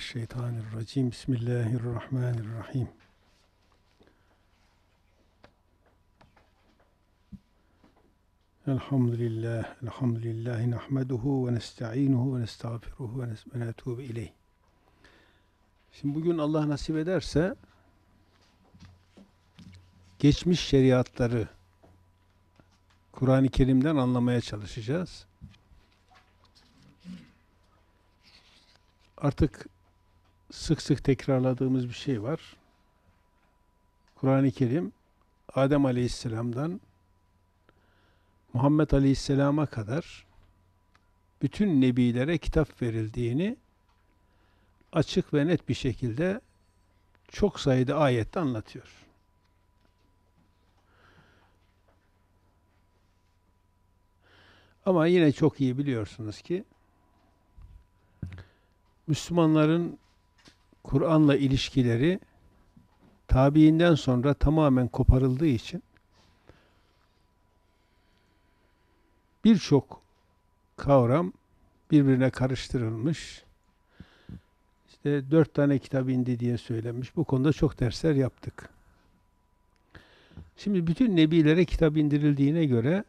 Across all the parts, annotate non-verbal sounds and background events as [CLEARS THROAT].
Mineşşeytanirracim. Bismillahirrahmanirrahim. Elhamdülillah, elhamdülillahi nehmeduhu ve nesta'inuhu ve nestağfiruhu ve netubu ileyh. Şimdi bugün Allah nasip ederse geçmiş şeriatları Kur'an-ı Kerim'den anlamaya çalışacağız. artık sık sık tekrarladığımız bir şey var. Kur'an-ı Kerim Adem Aleyhisselam'dan Muhammed Aleyhisselam'a kadar bütün nebilere kitap verildiğini açık ve net bir şekilde çok sayıda ayette anlatıyor. Ama yine çok iyi biliyorsunuz ki Müslümanların Kur'an'la ilişkileri tabiinden sonra tamamen koparıldığı için birçok kavram birbirine karıştırılmış. İşte dört tane kitap indi diye söylenmiş. Bu konuda çok dersler yaptık. Şimdi bütün nebilere kitap indirildiğine göre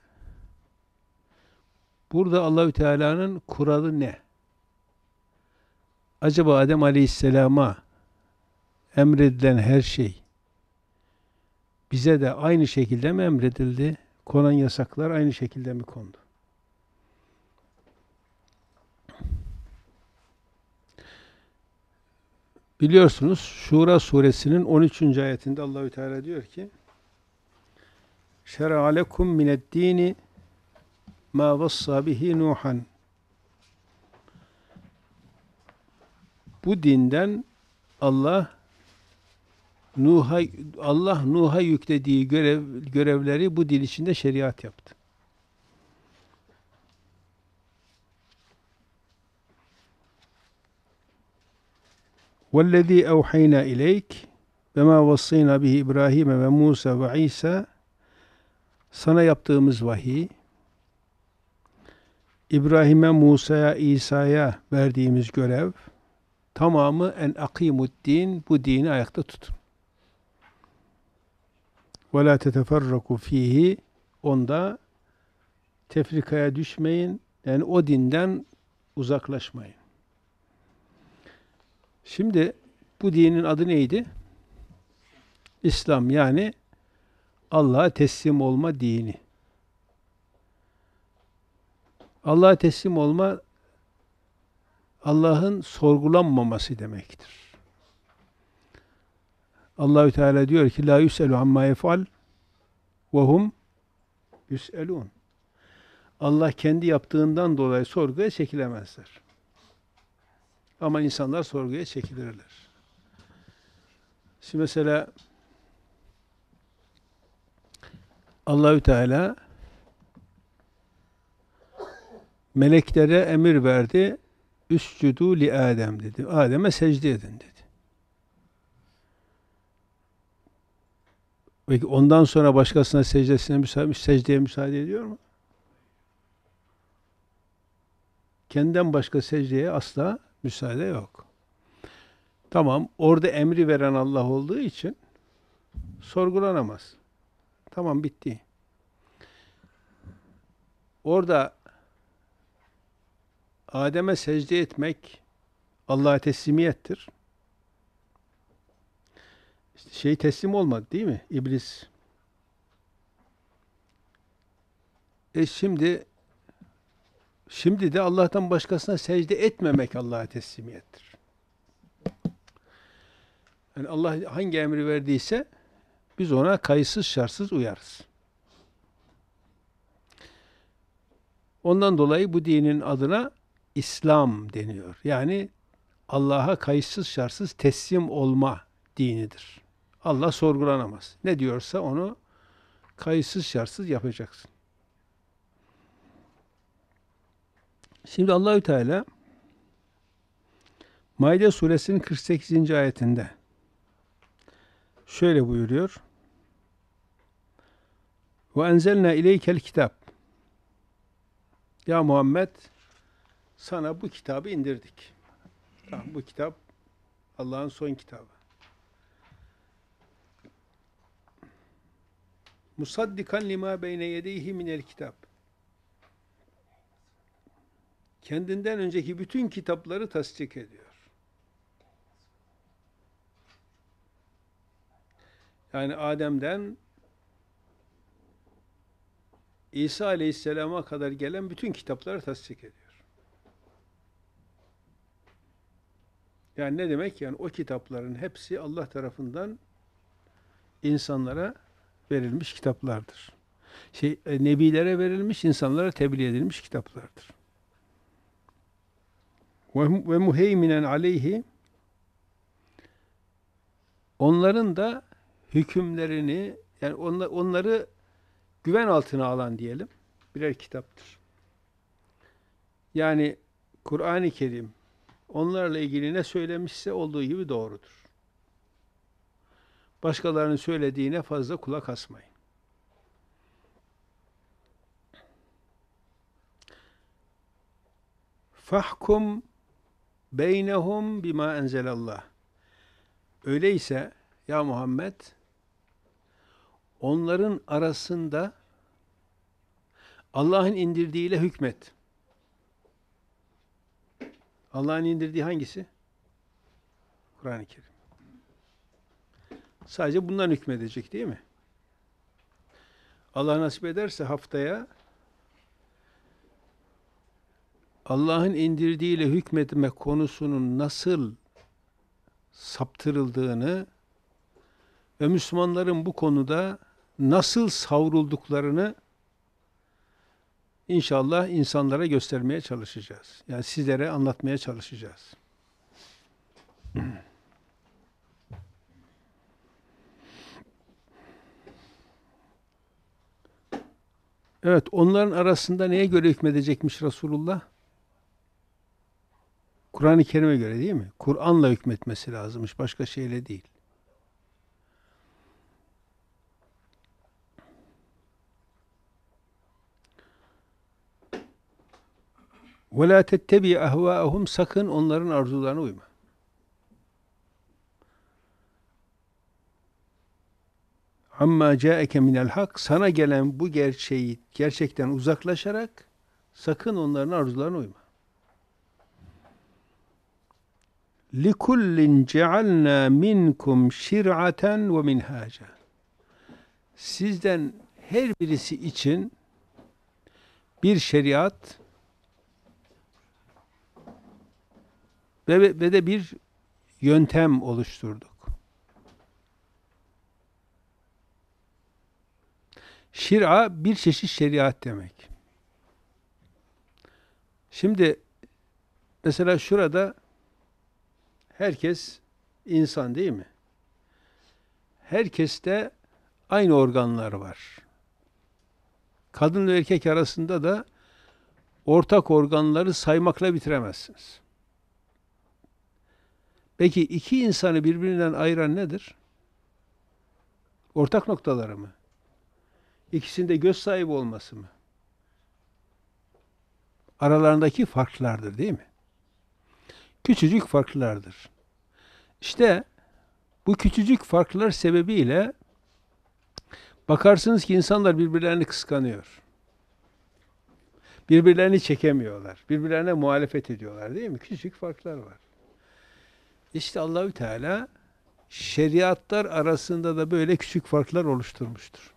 burada Allahü Teala'nın kuralı ne? acaba Adem Aleyhisselam'a emredilen her şey bize de aynı şekilde mi emredildi? Konan yasaklar aynı şekilde mi kondu? Biliyorsunuz Şura suresinin 13. ayetinde Allahü Teala diyor ki Şer'a alekum mined dini ma vassa bihi Nuhan Bu dinden Allah Nuh'a Allah Nuh'a yüklediği görev görevleri bu din içinde şeriat yaptı. وَالَّذ۪ي اَوْحَيْنَا اِلَيْكِ وَمَا وَصَّيْنَا بِهِ اِبْرَاهِيمَ وَمُوسَى وَعِيسَى Sana yaptığımız vahiy, İbrahim'e, Musa'ya, İsa'ya verdiğimiz görev, Tamamı en akimuddin bu dini ayakta tutun. Ve la teteferraku fihi onda tefrikaya düşmeyin. Yani o dinden uzaklaşmayın. Şimdi bu dinin adı neydi? İslam yani Allah'a teslim olma dini. Allah'a teslim olma Allah'ın sorgulanmaması demektir. Allahü Teala diyor ki la yüselu amma yefal ve hum yüselun. Allah kendi yaptığından dolayı sorguya çekilemezler. Ama insanlar sorguya çekilirler. Şimdi mesela Allahü Teala meleklere emir verdi üscudu li Adem dedi. Adem'e secde edin dedi. Peki ondan sonra başkasına secdesine müsaade, secdeye müsaade ediyor mu? Kendinden başka secdeye asla müsaade yok. Tamam, orada emri veren Allah olduğu için sorgulanamaz. Tamam, bitti. Orada Adem'e secde etmek Allah'a teslimiyettir. İşte şey teslim olmadı değil mi? İblis. E şimdi şimdi de Allah'tan başkasına secde etmemek Allah'a teslimiyettir. Yani Allah hangi emri verdiyse biz ona kayıtsız şartsız uyarız. Ondan dolayı bu dinin adına İslam deniyor. Yani Allah'a kayıtsız şartsız teslim olma dinidir. Allah sorgulanamaz. Ne diyorsa onu kayıtsız şartsız yapacaksın. Şimdi Allahü Teala Maide suresinin 48. ayetinde şöyle buyuruyor. Ve enzelna ileykel kitap. Ya Muhammed sana bu kitabı indirdik. Tamam, bu kitap Allah'ın son kitabı. Musaddikan lima beyne yedeyhi minel kitap. Kendinden önceki bütün kitapları tasdik ediyor. Yani Adem'den İsa Aleyhisselam'a kadar gelen bütün kitapları tasdik ediyor. Yani ne demek? Yani o kitapların hepsi Allah tarafından insanlara verilmiş kitaplardır. Şey, e, nebilere verilmiş, insanlara tebliğ edilmiş kitaplardır. Ve muheyminen aleyhi onların da hükümlerini yani onlar, onları güven altına alan diyelim birer kitaptır. Yani Kur'an-ı Kerim onlarla ilgili ne söylemişse olduğu gibi doğrudur. Başkalarının söylediğine fazla kulak asmayın. Fahkum beynehum bima enzelallah. Öyleyse ya Muhammed onların arasında Allah'ın indirdiğiyle hükmet. Allah'ın indirdiği hangisi? Kur'an-ı Kerim. Sadece bundan hükmedecek değil mi? Allah nasip ederse haftaya Allah'ın indirdiğiyle hükmetme konusunun nasıl saptırıldığını ve Müslümanların bu konuda nasıl savrulduklarını inşallah insanlara göstermeye çalışacağız. Yani sizlere anlatmaya çalışacağız. [CLEARS THROAT] Evet, onların arasında neye göre hükmedecekmiş Resulullah? Kur'an-ı Kerim'e göre değil mi? Kur'an'la hükmetmesi lazımmış, başka şeyle değil. وَلَا تَتَّبِي اَهْوَاءَهُمْ Sakın onların arzularına uyma. Amma caeke minel hak sana gelen bu gerçeği gerçekten uzaklaşarak sakın onların arzularına uyma. لِكُلِّنْ cealna minkum şir'aten ve minhaca. Sizden her birisi için bir şeriat, ve, ve de bir yöntem oluşturduk. Şira bir çeşit şeriat demek. Şimdi mesela şurada herkes insan değil mi? Herkeste aynı organlar var. Kadın ve erkek arasında da ortak organları saymakla bitiremezsiniz. Peki iki insanı birbirinden ayıran nedir? Ortak noktaları mı? İkisinde göz sahibi olması mı? Aralarındaki farklardır değil mi? Küçücük farklardır. İşte bu küçücük farklar sebebiyle bakarsınız ki insanlar birbirlerini kıskanıyor. Birbirlerini çekemiyorlar. Birbirlerine muhalefet ediyorlar değil mi? Küçücük farklar var. İşte Allahü Teala şeriatlar arasında da böyle küçük farklar oluşturmuştur.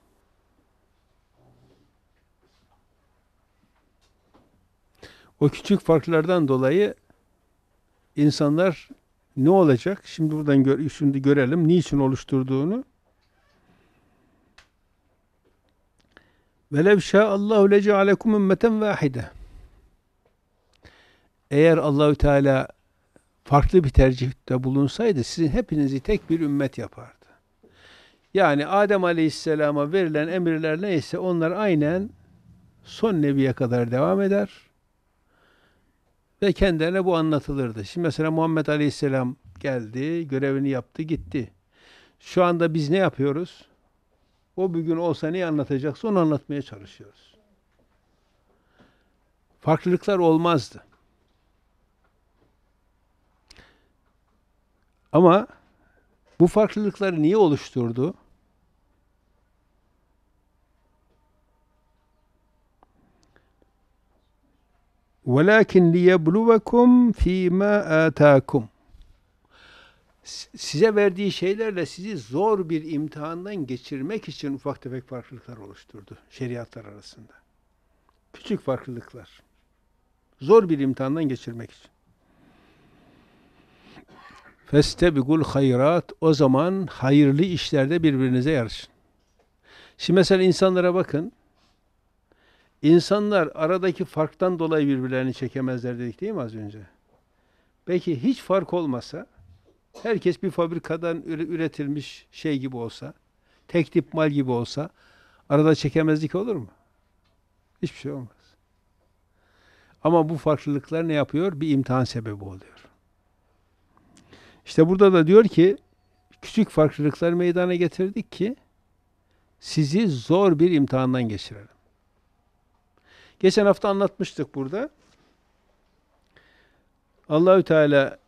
O küçük farklardan dolayı insanlar ne olacak? Şimdi buradan gör, şimdi görelim niçin oluşturduğunu. Velev şâallâhu lecealekum ümmeten vâhide. Eğer Allahü Teala farklı bir tercihte bulunsaydı sizin hepinizi tek bir ümmet yapardı. Yani Adem Aleyhisselam'a verilen emirler neyse onlar aynen son nebiye kadar devam eder. Ve kendilerine bu anlatılırdı. Şimdi mesela Muhammed Aleyhisselam geldi, görevini yaptı, gitti. Şu anda biz ne yapıyoruz? O bir gün olsa neyi anlatacaksa onu anlatmaya çalışıyoruz. Farklılıklar olmazdı. Ama bu farklılıkları niye oluşturdu? وَلَاكِنْ لِيَبْلُوَكُمْ ف۪ي مَا آتَاكُمْ Size verdiği şeylerle sizi zor bir imtihandan geçirmek için ufak tefek farklılıklar oluşturdu şeriatlar arasında. Küçük farklılıklar. Zor bir imtihandan geçirmek için. Festebigul hayrat. O zaman hayırlı işlerde birbirinize yarışın. Şimdi mesela insanlara bakın. İnsanlar aradaki farktan dolayı birbirlerini çekemezler dedik değil mi az önce? Belki hiç fark olmasa, herkes bir fabrikadan üretilmiş şey gibi olsa, tek tip mal gibi olsa, arada çekemezlik olur mu? Hiçbir şey olmaz. Ama bu farklılıklar ne yapıyor? Bir imtihan sebebi oluyor. İşte burada da diyor ki küçük farklılıklar meydana getirdik ki sizi zor bir imtihandan geçirelim. Geçen hafta anlatmıştık burada. Allahü Teala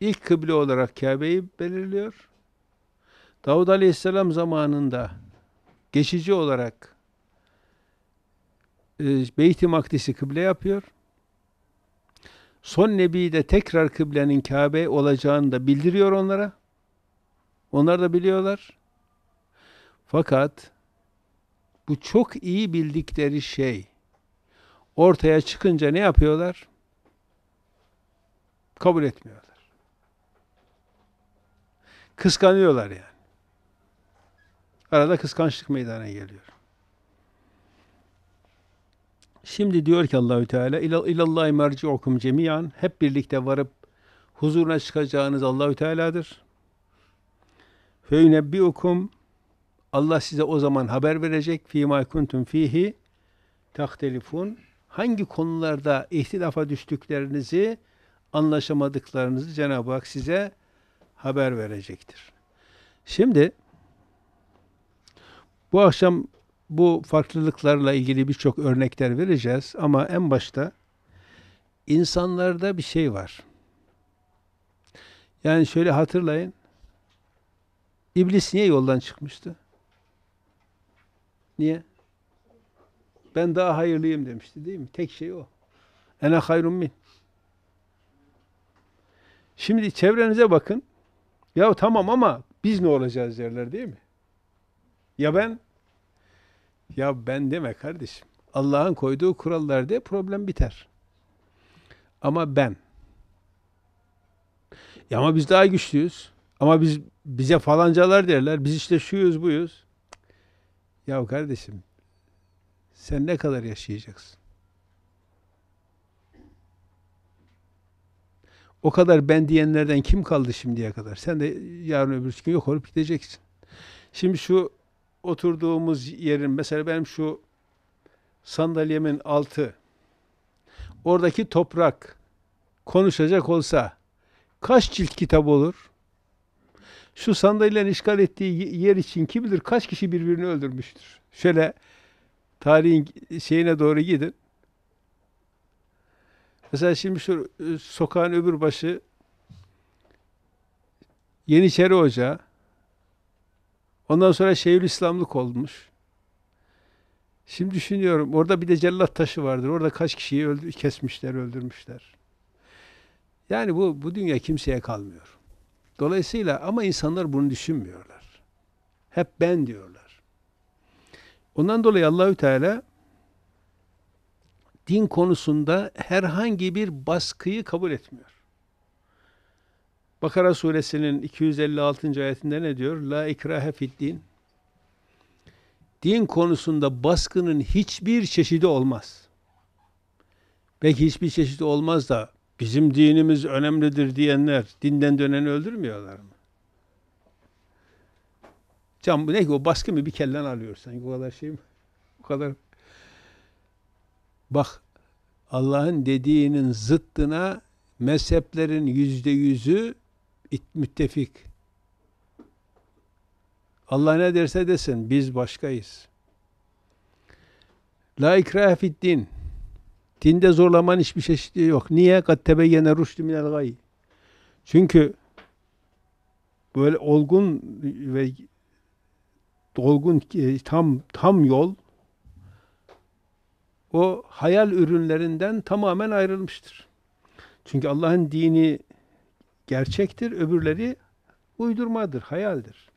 ilk kıble olarak Kabe'yi belirliyor. Davud Aleyhisselam zamanında geçici olarak e, Beyt-i Makdis'i kıble yapıyor. Son Nebi de tekrar kıblenin Kabe olacağını da bildiriyor onlara. Onlar da biliyorlar. Fakat bu çok iyi bildikleri şey ortaya çıkınca ne yapıyorlar? Kabul etmiyorlar. Kıskanıyorlar yani. Arada kıskançlık meydana geliyor. Şimdi diyor ki Allahü Teala ilallahi okum cemiyan hep birlikte varıp huzuruna çıkacağınız Allahü Teala'dır. bir okum, Allah size o zaman haber verecek fîmâ kuntum fihi tahtelifun hangi konularda ihtilafa düştüklerinizi anlaşamadıklarınızı Cenab-ı Hak size haber verecektir. Şimdi bu akşam bu farklılıklarla ilgili birçok örnekler vereceğiz ama en başta insanlarda bir şey var. Yani şöyle hatırlayın. İblis niye yoldan çıkmıştı? Niye? Ben daha hayırlıyım demişti değil mi? Tek şey o. Ene hayrun min. Şimdi çevrenize bakın. Ya tamam ama biz ne olacağız derler değil mi? Ya ben ya ben deme kardeşim. Allah'ın koyduğu kurallar diye problem biter. Ama ben. Ya ama biz daha güçlüyüz. Ama biz bize falancalar derler. Biz işte şuyuz buyuz. Ya kardeşim sen ne kadar yaşayacaksın? O kadar ben diyenlerden kim kaldı şimdiye kadar? Sen de yarın öbür gün yok olup gideceksin. Şimdi şu oturduğumuz yerin mesela benim şu sandalyemin altı oradaki toprak konuşacak olsa kaç cilt kitap olur? Şu sandalyenin işgal ettiği yer için kim bilir kaç kişi birbirini öldürmüştür. Şöyle tarihin şeyine doğru gidin. Mesela şimdi şu e, sokağın öbür başı Yeniçeri Hoca, Ondan sonra İslamlık olmuş. Şimdi düşünüyorum orada bir de cellat taşı vardır. Orada kaç kişiyi öldür, kesmişler, öldürmüşler. Yani bu bu dünya kimseye kalmıyor. Dolayısıyla ama insanlar bunu düşünmüyorlar. Hep ben diyorlar. Ondan dolayı Allahü Teala din konusunda herhangi bir baskıyı kabul etmiyor. Bakara suresinin 256. ayetinde ne diyor? La ikrahe fiddin. Din konusunda baskının hiçbir çeşidi olmaz. Belki hiçbir çeşidi olmaz da bizim dinimiz önemlidir diyenler dinden döneni öldürmüyorlar mı? Can bu ne ki o baskı mı bir kellen alıyor sanki o kadar şey mi? O kadar. Bak Allah'ın dediğinin zıttına mezheplerin yüzde yüzü müttefik. Allah ne derse desin biz başkayız. La ikrahe fid din. Dinde zorlaman hiçbir çeşidi yok. Niye? Kat tebeyyene rüştü minel gay. Çünkü böyle olgun ve dolgun e, tam tam yol o hayal ürünlerinden tamamen ayrılmıştır. Çünkü Allah'ın dini gerçektir, öbürleri uydurmadır, hayaldir.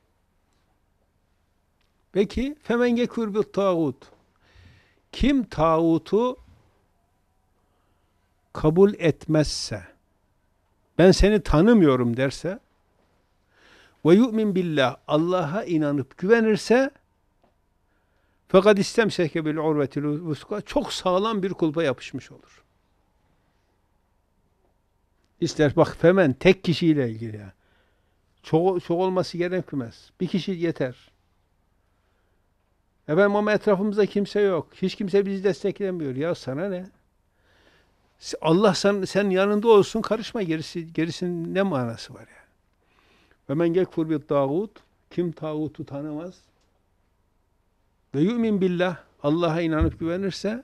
Peki femenge kurbu tağut. Kim tağutu kabul etmezse, ben seni tanımıyorum derse ve yu'min billah Allah'a inanıp güvenirse fakat istemseke bil urvetil çok sağlam bir kulpa yapışmış olur. İster bak hemen tek kişiyle ilgili yani. Çok, çok olması gerekmez. Bir kişi yeter. Efendim ama etrafımızda kimse yok. Hiç kimse bizi desteklemiyor. Ya sana ne? Allah sen, sen yanında olsun karışma gerisi gerisinin ne manası var yani? Ve men yekfur bir tağut kim tağutu tanımaz ve yu'min billah Allah'a inanıp güvenirse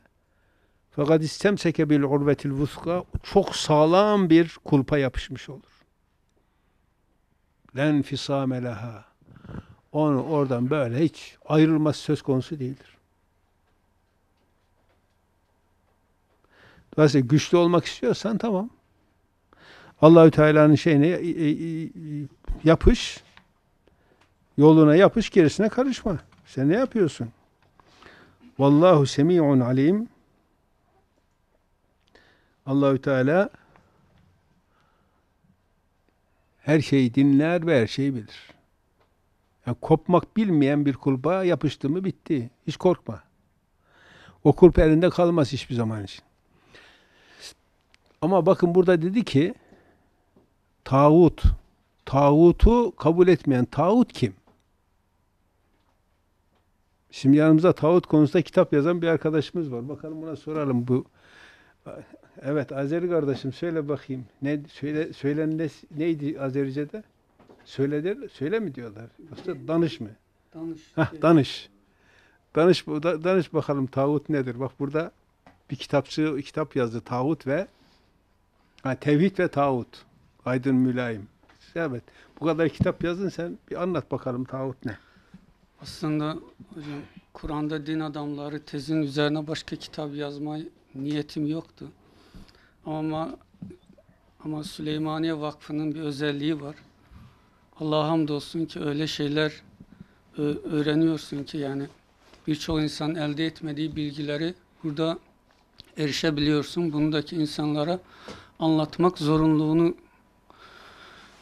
fakat istemseke bil urvetil vuska çok sağlam bir kulpa yapışmış olur. Len fisame leha. Onu oradan böyle hiç ayrılmaz söz konusu değildir. Dolayısıyla güçlü olmak istiyorsan tamam. Allahü Teala'nın şeyine yapış. Yoluna yapış, gerisine karışma. Sen ne yapıyorsun? Vallahu semi'un alim. Allahü Teala her şeyi dinler ve her şeyi bilir. Yani kopmak bilmeyen bir kulpa yapıştı mı bitti. Hiç korkma. O kulp elinde kalmaz hiçbir zaman için. Ama bakın burada dedi ki tağut, tağutu kabul etmeyen tağut kim? Şimdi yanımıza tağut konusunda kitap yazan bir arkadaşımız var. Bakalım buna soralım bu Evet Azeri kardeşim söyle bakayım. Ne söyle söylen neydi Azerice'de? Söyle der, söyle mi diyorlar? Yoksa danış mı? Danış. Hah, danış. Danış danış bakalım tağut nedir? Bak burada bir kitapçı kitap yazdı tağut ve yani tevhid ve tağut. Aydın Mülayim. Evet. Bu kadar kitap yazın sen bir anlat bakalım tağut ne? Aslında hocam Kur'an'da din adamları tezin üzerine başka kitap yazmayı niyetim yoktu. Ama ama Süleymaniye Vakfı'nın bir özelliği var. Allah'a hamdolsun ki öyle şeyler öğreniyorsun ki yani birçok insan elde etmediği bilgileri burada erişebiliyorsun. Bundaki insanlara anlatmak zorunluluğunu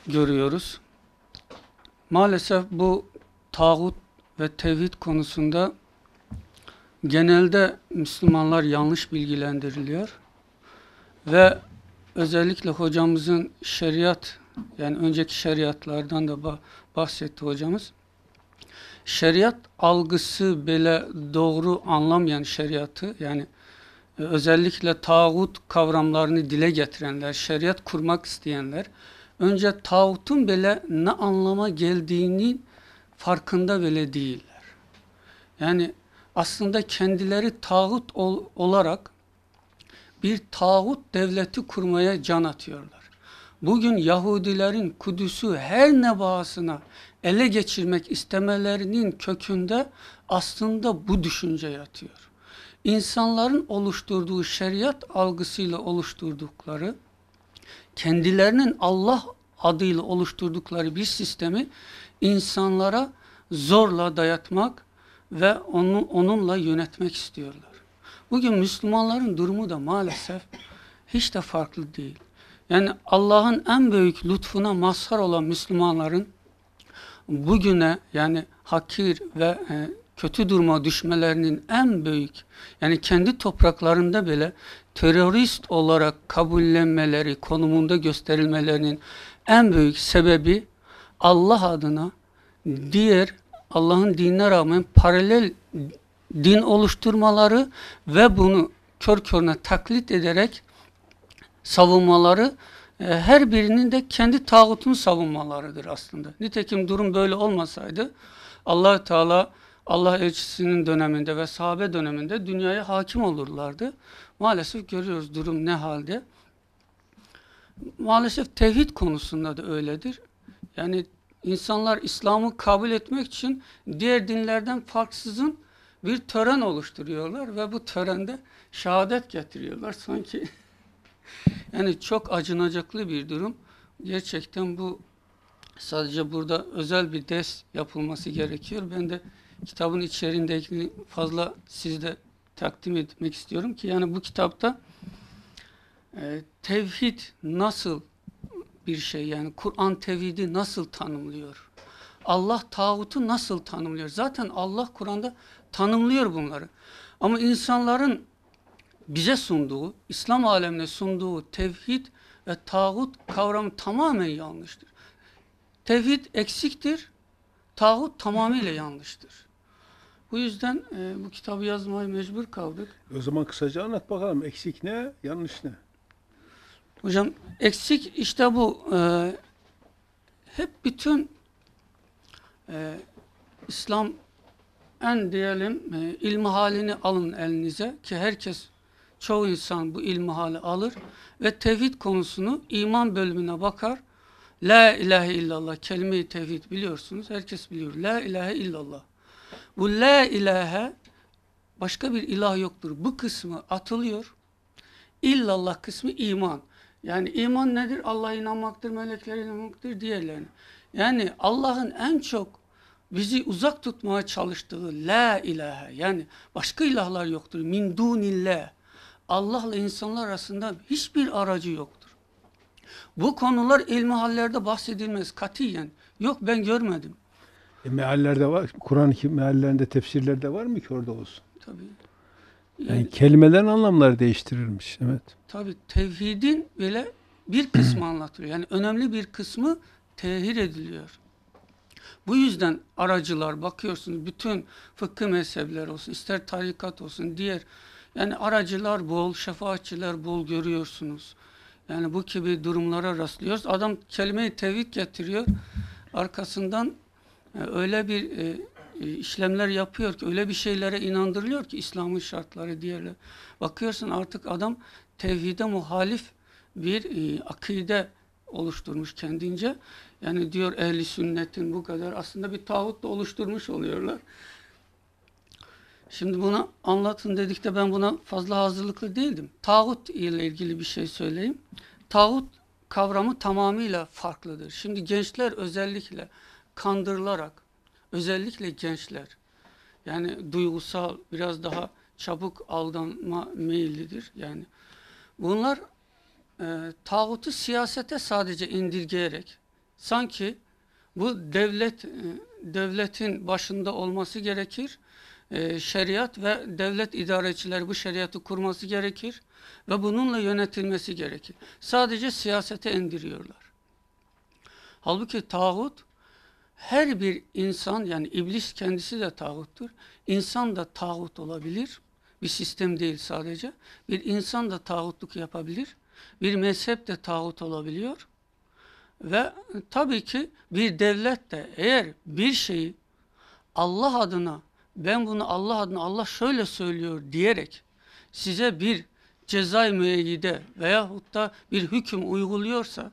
görüyoruz. Maalesef bu tağut ve tevhid konusunda genelde Müslümanlar yanlış bilgilendiriliyor ve özellikle hocamızın şeriat yani önceki şeriatlardan da bahsetti hocamız. Şeriat algısı bile doğru anlamayan şeriatı yani e, özellikle tağut kavramlarını dile getirenler, şeriat kurmak isteyenler önce tağutun bile ne anlama geldiğini farkında bile değiller. Yani aslında kendileri tağut ol, olarak bir tağut devleti kurmaya can atıyorlar. Bugün Yahudilerin Kudüs'ü her ne bağısına ele geçirmek istemelerinin kökünde aslında bu düşünce yatıyor. İnsanların oluşturduğu şeriat algısıyla oluşturdukları, kendilerinin Allah adıyla oluşturdukları bir sistemi insanlara zorla dayatmak, ve onu, onunla yönetmek istiyorlar. Bugün Müslümanların durumu da maalesef hiç de farklı değil. Yani Allah'ın en büyük lütfuna mazhar olan Müslümanların bugüne yani hakir ve e, kötü duruma düşmelerinin en büyük yani kendi topraklarında bile terörist olarak kabullenmeleri, konumunda gösterilmelerinin en büyük sebebi Allah adına diğer Allah'ın dinine rağmen paralel din oluşturmaları ve bunu kör körüne taklit ederek savunmaları e, her birinin de kendi tağutun savunmalarıdır aslında. Nitekim durum böyle olmasaydı allah Teala Allah elçisinin döneminde ve sahabe döneminde dünyaya hakim olurlardı. Maalesef görüyoruz durum ne halde. Maalesef tevhid konusunda da öyledir. Yani İnsanlar İslam'ı kabul etmek için diğer dinlerden farksızın bir tören oluşturuyorlar ve bu törende şehadet getiriyorlar. Sanki [LAUGHS] yani çok acınacaklı bir durum. Gerçekten bu sadece burada özel bir ders yapılması gerekiyor. Ben de kitabın içeriğindeki fazla sizde takdim etmek istiyorum ki yani bu kitapta e, tevhid nasıl bir şey yani Kur'an tevhidi nasıl tanımlıyor? Allah tağutu nasıl tanımlıyor? Zaten Allah Kur'an'da tanımlıyor bunları. Ama insanların bize sunduğu, İslam alemine sunduğu tevhid ve tağut kavramı tamamen yanlıştır. Tevhid eksiktir, tağut tamamıyla yanlıştır. Bu yüzden e, bu kitabı yazmaya mecbur kaldık. O zaman kısaca anlat bakalım eksik ne, yanlış ne? Hocam eksik işte bu. Ee, hep bütün e, İslam en diyelim e, ilmi halini alın elinize ki herkes çoğu insan bu ilmi hali alır ve tevhid konusunu iman bölümüne bakar. La ilahe illallah kelime-i tevhid biliyorsunuz. Herkes biliyor. La ilahe illallah. Bu la ilahe başka bir ilah yoktur. Bu kısmı atılıyor. İllallah kısmı iman. Yani iman nedir? Allah'a inanmaktır, meleklere inanmaktır diğerlerine. Yani Allah'ın en çok bizi uzak tutmaya çalıştığı la ilahe yani başka ilahlar yoktur. Min dunillah. Allah'la insanlar arasında hiçbir aracı yoktur. Bu konular ilmi hallerde bahsedilmez katiyen. Yok ben görmedim. E, meallerde var. Kur'an-ı meallerinde tefsirlerde var mı ki orada olsun? Tabii. Yani kelimelerin anlamları değiştirilmiş. Evet. Tabi tevhidin bile bir kısmı anlatılıyor. Yani önemli bir kısmı tehir ediliyor. Bu yüzden aracılar bakıyorsunuz bütün fıkıh mezhepleri olsun, ister tarikat olsun, diğer yani aracılar bol, şefaatçiler bol görüyorsunuz. Yani bu gibi durumlara rastlıyoruz. Adam kelimeyi tevhid getiriyor. Arkasından e, öyle bir e, e, işlemler yapıyor ki öyle bir şeylere inandırılıyor ki İslam'ın şartları diğerleri. Bakıyorsun artık adam tevhide muhalif bir e, akide oluşturmuş kendince. Yani diyor ehli sünnetin bu kadar aslında bir tağut da oluşturmuş oluyorlar. Şimdi bunu anlatın dedik de ben buna fazla hazırlıklı değildim. Tağut ile ilgili bir şey söyleyeyim. Tağut kavramı tamamıyla farklıdır. Şimdi gençler özellikle kandırılarak özellikle gençler yani duygusal biraz daha çabuk aldanma meyillidir yani. Bunlar e, tağutu siyasete sadece indirgeyerek sanki bu devlet e, devletin başında olması gerekir. E, şeriat ve devlet idareciler bu şeriatı kurması gerekir ve bununla yönetilmesi gerekir. Sadece siyasete indiriyorlar. Halbuki tağut her bir insan yani iblis kendisi de tağuttur. İnsan da tağut olabilir. Bir sistem değil sadece. Bir insan da tağutluk yapabilir. Bir mezhep de tağut olabiliyor. Ve tabii ki bir devlet de eğer bir şeyi Allah adına ben bunu Allah adına Allah şöyle söylüyor diyerek size bir cezai müeyyide veyahut da bir hüküm uyguluyorsa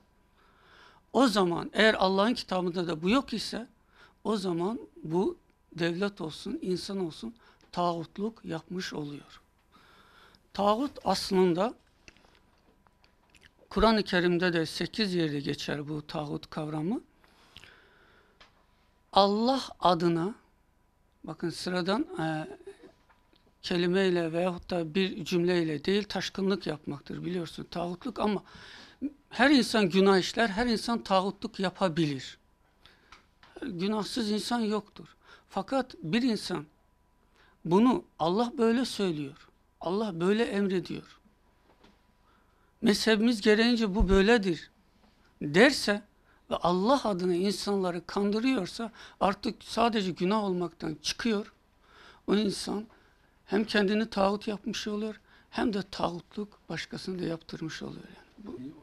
o zaman eğer Allah'ın kitabında da bu yok ise o zaman bu devlet olsun, insan olsun tağutluk yapmış oluyor. Tağut aslında Kur'an-ı Kerim'de de sekiz yerde geçer bu tağut kavramı. Allah adına bakın sıradan e, kelimeyle veyahut da bir cümleyle değil taşkınlık yapmaktır biliyorsun tağutluk ama her insan günah işler, her insan tağutluk yapabilir. Günahsız insan yoktur. Fakat bir insan bunu Allah böyle söylüyor. Allah böyle emrediyor. Mezhebimiz gereğince bu böyledir derse ve Allah adına insanları kandırıyorsa artık sadece günah olmaktan çıkıyor. O insan hem kendini tağut yapmış oluyor hem de tağutluk başkasını da yaptırmış oluyor. Yani.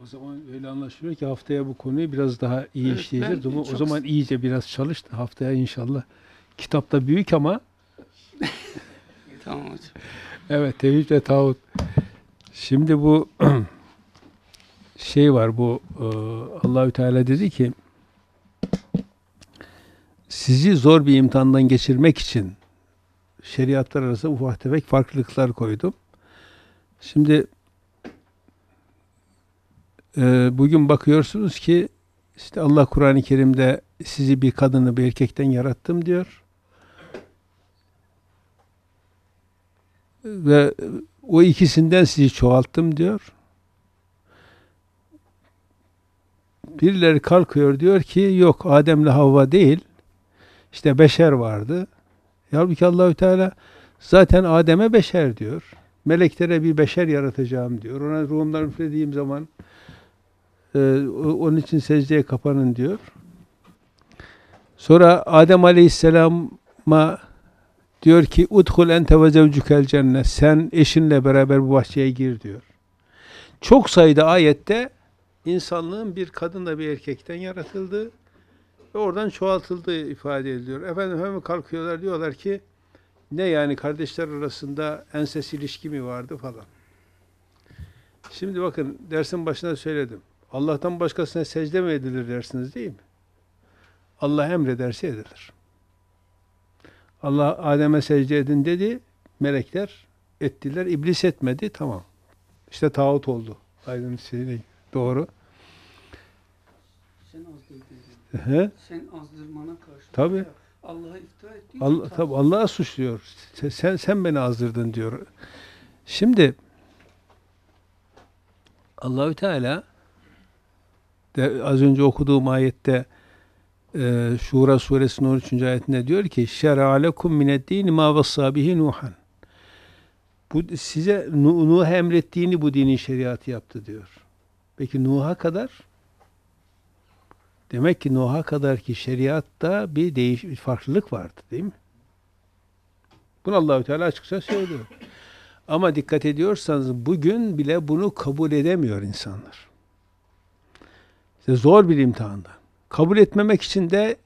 O zaman öyle anlaşılıyor ki haftaya bu konuyu biraz daha iyi evet, işleyeceğiz. Ben, o zaman iyice biraz çalıştı. haftaya inşallah. Kitapta büyük ama [LAUGHS] Tamam hocam. Evet tevhid ve tağut. Şimdi bu [CLEARS THROAT] şey var bu e, Allahü Teala dedi ki sizi zor bir imtihandan geçirmek için şeriatlar arasında ufak tefek farklılıklar koydum. Şimdi ee, bugün bakıyorsunuz ki işte Allah Kur'an-ı Kerim'de sizi bir kadını bir erkekten yarattım diyor. Ve o ikisinden sizi çoğalttım diyor. Birileri kalkıyor diyor ki yok Adem'le Havva değil. İşte beşer vardı. Halbuki Allahü Teala zaten Adem'e beşer diyor. Meleklere bir beşer yaratacağım diyor. Ona ruhumdan üflediğim zaman ee, onun için secdeye kapanın diyor. Sonra Adem Aleyhisselam'a diyor ki udhul ente ve zevcükel cennet. Sen eşinle beraber bu bahçeye gir diyor. Çok sayıda ayette insanlığın bir kadınla bir erkekten yaratıldığı ve oradan çoğaltıldığı ifade ediliyor. Efendim hemen kalkıyorlar diyorlar ki ne yani kardeşler arasında enses ilişki mi vardı falan. Şimdi bakın dersin başında söyledim. Allah'tan başkasına secde mi edilir dersiniz değil mi? Allah emrederse edilir. Allah Adem'e secde edin dedi. Melekler ettiler. İblis etmedi. Tamam. İşte tağut oldu. Aydın şeyle doğru. Sen azdırdın. He? Sen azdırmana karşı. Tabii. Allah'a iftira ettiğin Allah, tabii Allah'a suçluyor. Sen, sen sen beni azdırdın diyor. Şimdi Allahü Teala de, az önce okuduğum ayette e, Şura suresinin 13. ayetinde diyor ki şer'a lekum mineddini ma vasabihi Nuhan. Bu, size Nuh emrettiğini bu dinin şeriatı yaptı diyor. Peki Nuh'a kadar? Demek ki Nuh'a kadar ki şeriatta bir değiş bir farklılık vardı değil mi? Bunu Allahü Teala açıkça söylüyor. Ama dikkat ediyorsanız bugün bile bunu kabul edemiyor insanlar. İşte zor bir imtihanda. Kabul etmemek için de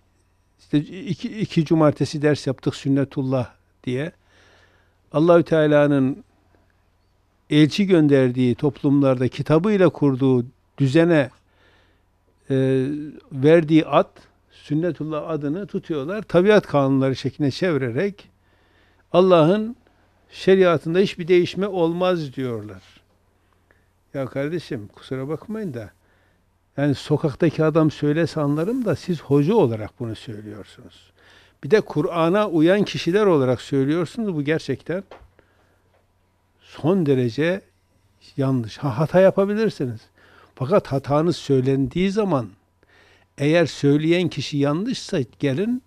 işte iki, iki cumartesi ders yaptık sünnetullah diye. Allahü Teala'nın elçi gönderdiği toplumlarda kitabıyla kurduğu düzene e, verdiği ad, sünnetullah adını tutuyorlar. Tabiat kanunları şekline çevirerek Allah'ın şeriatında hiçbir değişme olmaz diyorlar. Ya kardeşim kusura bakmayın da yani sokaktaki adam söylese anlarım da siz hoca olarak bunu söylüyorsunuz. Bir de Kur'an'a uyan kişiler olarak söylüyorsunuz. Bu gerçekten son derece yanlış. Ha, hata yapabilirsiniz. Fakat hatanız söylendiği zaman eğer söyleyen kişi yanlışsa gelin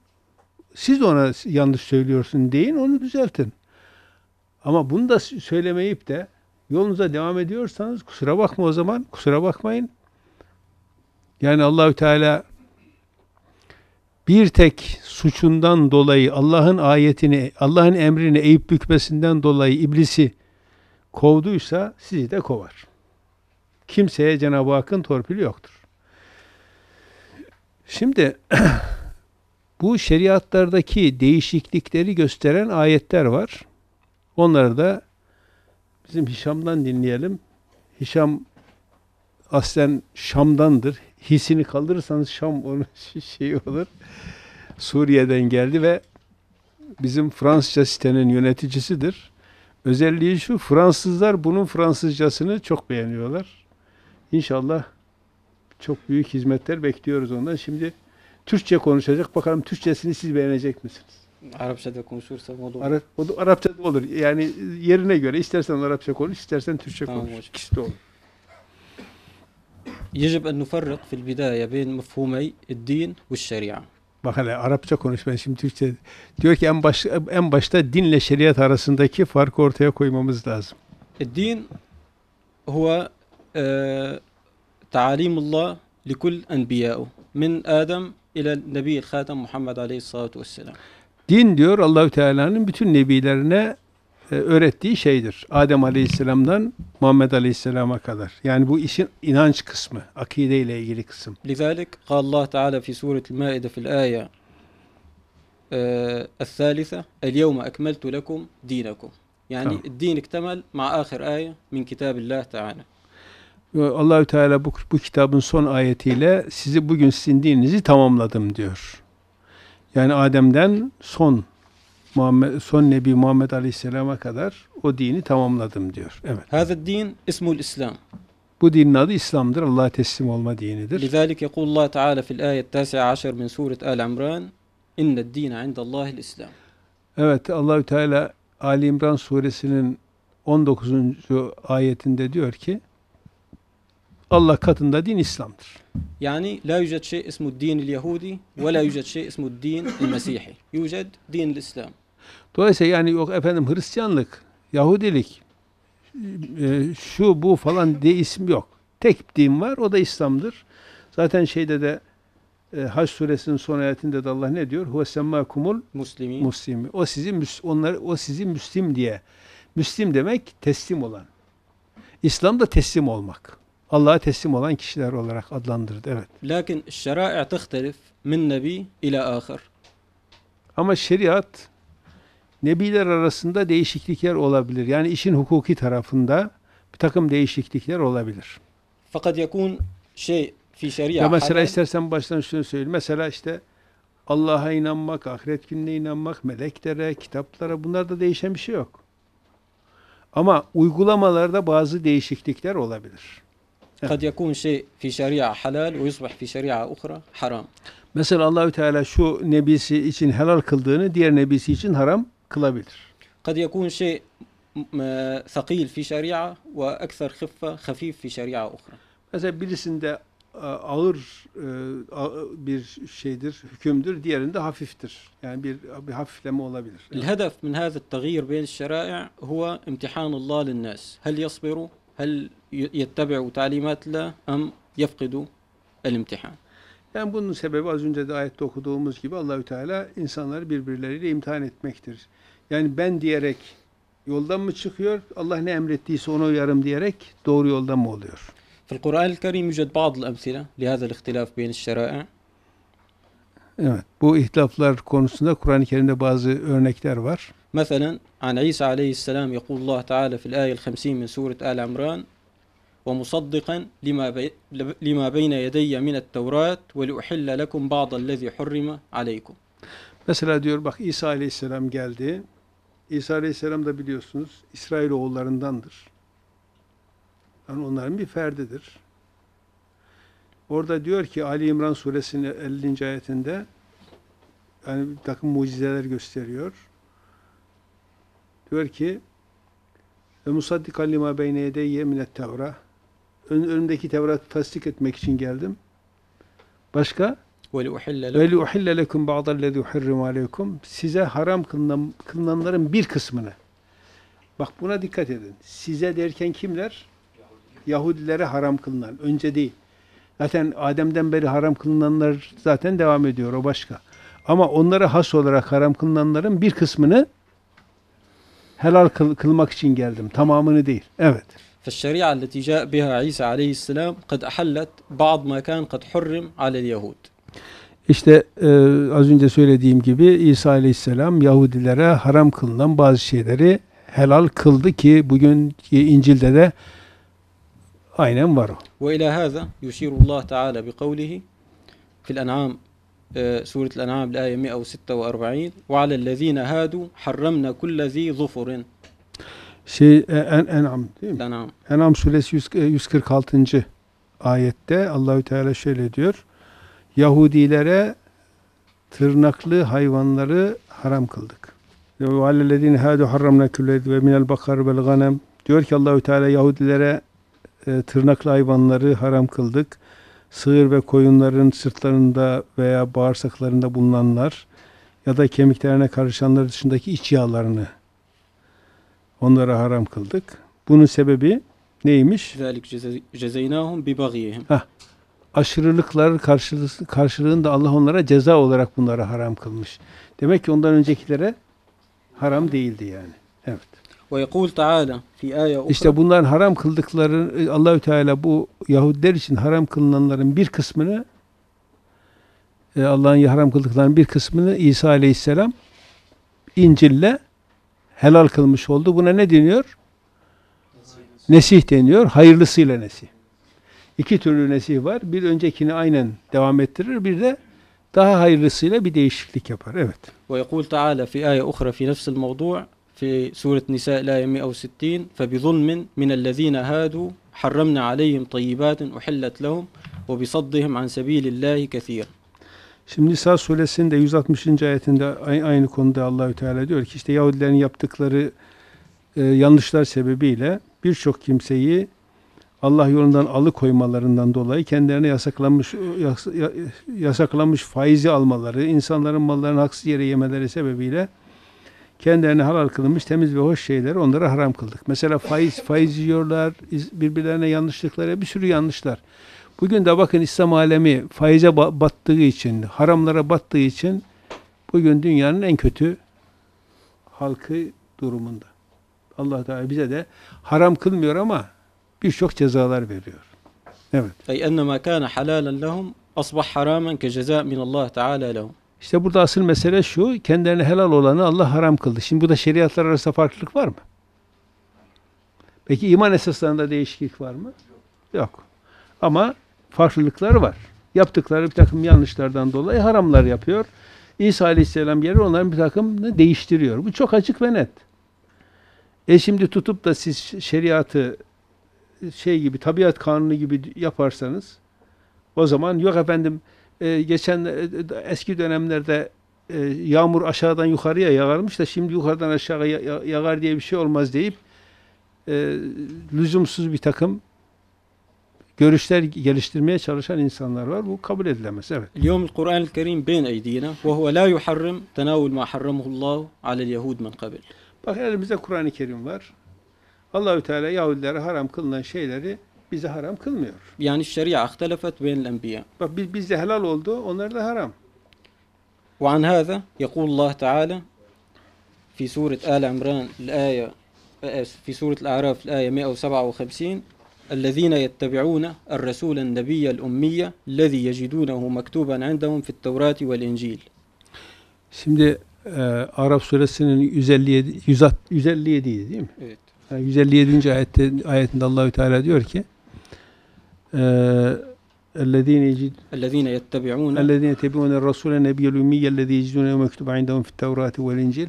siz ona yanlış söylüyorsun deyin onu düzeltin. Ama bunu da söylemeyip de yolunuza devam ediyorsanız kusura bakma o zaman kusura bakmayın yani Allahü Teala bir tek suçundan dolayı Allah'ın ayetini, Allah'ın emrini eğip bükmesinden dolayı iblisi kovduysa sizi de kovar. Kimseye Cenab-ı Hakk'ın torpili yoktur. Şimdi [CLEARS THROAT] bu şeriatlardaki değişiklikleri gösteren ayetler var. Onları da bizim Hişam'dan dinleyelim. Hişam aslen Şam'dandır hisini kaldırırsanız Şam onun [LAUGHS] şey, şeyi olur. Suriye'den geldi ve bizim Fransızca sitenin yöneticisidir. Özelliği şu, Fransızlar bunun Fransızcasını çok beğeniyorlar. İnşallah çok büyük hizmetler bekliyoruz ondan. Şimdi Türkçe konuşacak. Bakalım Türkçesini siz beğenecek misiniz? Arapça da konuşursa o da olur. Arap, o da, Arapça da olur. Yani yerine göre istersen Arapça konuş, istersen Türkçe tamam, konuş. Hocam. İkisi de olur. يجب أن نفرق في البداية بين مفهومي الدين والشريعة Bak hele Arapça konuş ben şimdi Türkçe. Diyor ki en baş en başta dinle şeriat arasındaki farkı ortaya koymamız lazım. Din huwa ta'alimullah likul enbiya'u min Adem ile Nebi Hatem Muhammed Aleyhissalatu vesselam. Din diyor Allahü Teala'nın bütün nebilerine e, öğrettiği şeydir. Adem Aleyhisselam'dan Muhammed Aleyhisselam'a kadar. Yani bu işin inanç kısmı, akide ile ilgili kısım. Lizalik Allah Teala fi suretil Maide fil aya الثالثة اليوم أكملت لكم دينكم yani tamam. din iktemel ma ahir aye min kitabillah teala. Allahü Teala bu, bu kitabın son ayetiyle sizi bugün sizin dininizi tamamladım diyor. Yani Adem'den son Muhammed, son Nebi Muhammed Aleyhisselam'a kadar o dini tamamladım diyor. Evet. Hazır din ismul İslam. Bu dinin adı İslam'dır. Allah'a teslim olma dinidir. Lizalik yekullahu Teala fil ayet 19 min suret Al İmran inne dine indallahil İslam. Evet Allahü Teala Ali İmran suresinin 19. ayetinde diyor ki Allah katında din İslam'dır. Yani la yujad şey ismu din Yahudi ve la yujad şey ismu din Mesihi. Yujad din İslam. Dolayısıyla yani yok efendim Hristiyanlık, Yahudilik, e, şu bu falan diye isim yok. Tek din var o da İslam'dır. Zaten şeyde de e, Hac suresinin son ayetinde de Allah ne diyor? Huve semmâkumul muslimi. O sizi onları o sizi müslim diye. Müslim demek teslim olan. İslam da teslim olmak. Allah'a teslim olan kişiler olarak adlandırdı. Evet. Lakin şerai tahtelif min nebi ila ahir. Ama şeriat nebiler arasında değişiklikler olabilir. Yani işin hukuki tarafında bir takım değişiklikler olabilir. Fakat yakun şey fi şeria. mesela halen... istersen baştan şunu söyleyeyim. Mesela işte Allah'a inanmak, ahiret gününe inanmak, meleklere, kitaplara bunlarda değişen bir şey yok. Ama uygulamalarda bazı değişiklikler olabilir. Kad yakun şey fi şeria halal ve yusbah fi şeria uhra haram. Mesela Allahü Teala şu nebisi için helal kıldığını diğer nebisi için haram kılabilir. Kad yekun şey sakil e, fi şeria ve ekser hıffe hafif fi şeria uhra. Mesela birisinde e, ağır e, bir şeydir, hükümdür, diğerinde hafiftir. Yani bir, bir hafifleme olabilir. الهدف من هذا التغيير بين الشرائع هو امتحان الله للناس هل يصبروا هل يتبعوا تعليمات الله أم يفقدوا الامتحان yani bunun sebebi az önce de ayette okuduğumuz gibi Allahü Teala insanları birbirleriyle imtihan etmektir. Yani ben diyerek yoldan mı çıkıyor? Allah ne emrettiyse ona uyarım diyerek doğru yoldan mı oluyor? Fil في القرآن الكريم يوجد بعض الأمثلة لهذا ihtilaf بين الشرائع. Evet, bu ihtilaflar konusunda Kur'an-ı Kerim'de bazı örnekler var. Mesela عن aleyhisselam, عليه Allah Teala, fil تعالى 50. الآية الخمسين من سورة آل عمران ومصدقا لما بي لما بين يدي من التوراة ولأحل لكم بعض الذي حرم عليكم. Mesela diyor bak İsa Aleyhisselam geldi. İsa Aleyhisselam da biliyorsunuz İsrail oğullarındandır. Yani onların bir ferdidir. Orada diyor ki Ali İmran suresinin 50. ayetinde yani bir takım mucizeler gösteriyor. Diyor ki ve musaddikan lima beyne yedeyye minet tevra önümdeki Tevrat'ı tasdik etmek için geldim. Başka? وَلِيُحِلَّ لَكُمْ بَعْضَ الَّذِي حُرِّمَ عَلَيْكُمْ Size haram kılınan, kılınanların bir kısmını. Bak buna dikkat edin. Size derken kimler? Yahudilere haram kılınan. Önce değil. Zaten Adem'den beri haram kılınanlar zaten devam ediyor. O başka. Ama onlara has olarak haram kılınanların bir kısmını helal kıl, kılmak için geldim. Tamamını değil. Evet. فالشريعة التي جاء بها عيسى عليه السلام قد أحلت بعض ما كان قد حرم على işte e, az önce söylediğim gibi İsa Aleyhisselam Yahudilere haram kılınan bazı şeyleri helal kıldı ki bugün İncil'de de aynen var o. Ve ila haza yushirullah taala bi kavlihi fil en'am سورة الأنعام الآية 146 وعلى الذين هادوا حرمنا كل ذي ظفر şey e, en en'am değil mi? En'am. En'am suresi 146. E, ayette Allahü Teala şöyle diyor. Yahudilere tırnaklı hayvanları haram kıldık. Ve alellezine hadu harramna külled ve minel bakar vel ganem. Diyor ki Allahü Teala Yahudilere e, tırnaklı hayvanları haram kıldık. Sığır ve koyunların sırtlarında veya bağırsaklarında bulunanlar ya da kemiklerine karışanlar dışındaki iç yağlarını onlara haram kıldık. Bunun sebebi neymiş? Zelik cezeynahum bi aşırılıklar karşılığında Allah onlara ceza olarak bunları haram kılmış. Demek ki ondan öncekilere haram değildi yani. Evet. İşte bunların haram kıldıkları Allahü Teala bu Yahudiler için haram kılınanların bir kısmını e, Allah'ın haram kıldıklarının bir kısmını İsa Aleyhisselam İncil'le helal kılmış oldu. Buna ne deniyor? Nesih deniyor. Hayırlısıyla nesih iki türlü nesih var. Bir öncekini aynen devam ettirir. Bir de daha hayırlısıyla bir değişiklik yapar. Evet. Ve yekul Teala fi ayet ukhra fi nefsel mevdu' في سورة نساء الآية 160 فبظلم من الذين هادوا حرمنا عليهم طيبات أحلت لهم وبصدهم عن سبيل الله كثيرا Şimdi Nisa suresinde 160. ayetinde aynı konuda Allahü Teala diyor ki işte Yahudilerin yaptıkları e, yanlışlar sebebiyle birçok kimseyi Allah yolundan alıkoymalarından dolayı kendilerine yasaklanmış yasaklanmış faizi almaları, insanların mallarını haksız yere yemeleri sebebiyle kendilerine halal kılınmış temiz ve hoş şeyleri onlara haram kıldık. Mesela faiz faiz yiyorlar, birbirlerine yanlışlıklara bir sürü yanlışlar. Bugün de bakın İslam alemi faize battığı için, haramlara battığı için bugün dünyanın en kötü halkı durumunda. Allah Teala bize de haram kılmıyor ama birçok cezalar veriyor. Evet. Ey ennemâ kâne halâlen lehum asbah harâmen ke cezâ minallâh teâlâ lehum. İşte burada asıl mesele şu, kendilerine helal olanı Allah haram kıldı. Şimdi bu da şeriatlar arasında farklılık var mı? Peki iman esaslarında değişiklik var mı? Yok. Ama farklılıklar var. Yaptıkları bir takım yanlışlardan dolayı haramlar yapıyor. İsa Aleyhisselam yeri onların bir takımını değiştiriyor. Bu çok açık ve net. E şimdi tutup da siz şeriatı şey gibi, tabiat kanunu gibi yaparsanız o zaman yok efendim e, geçen e, eski dönemlerde e, yağmur aşağıdan yukarıya yağarmış da şimdi yukarıdan aşağıya yağar diye bir şey olmaz deyip e, lüzumsuz bir takım görüşler geliştirmeye çalışan insanlar var. Bu kabul edilemez. Evet. اليوم القرآن الكريم بين أيدينا وهو لا يحرم تناول ما حرمه الله على اليهود من kabil. Bak elimizde Kur'an-ı Kerim var. Allahü Teala Yahudilere haram kılınan şeyleri bize haram kılmıyor. Yani şeria ihtelefet beynel enbiya. Bak biz, bizde helal oldu, onlar da haram. Ve an hâza yekulullah Teala fi suret Al İmran الآية في سورة الأعراف الآية 157 الذين يتبعون الرسول النبي الأمية الذي يجدونه مكتوبا عندهم في التوراة والإنجيل Şimdi e, Araf suresinin 157 157 değil mi? Evet. 157. ayette ayetinde Allahü Teala diyor ki اَلَّذ۪ينَ يَجِدْ اَلَّذ۪ينَ يَتَّبِعُونَ اَلَّذ۪ينَ يَتَّبِعُونَ الرَّسُولَ نَبِيَ الْاُمِّيَّ الَّذ۪ي يَجِدُونَهُ مَكْتُبَ عِنْدَهُمْ فِي التَّوْرَاتِ وَالْاِنْجِيلِ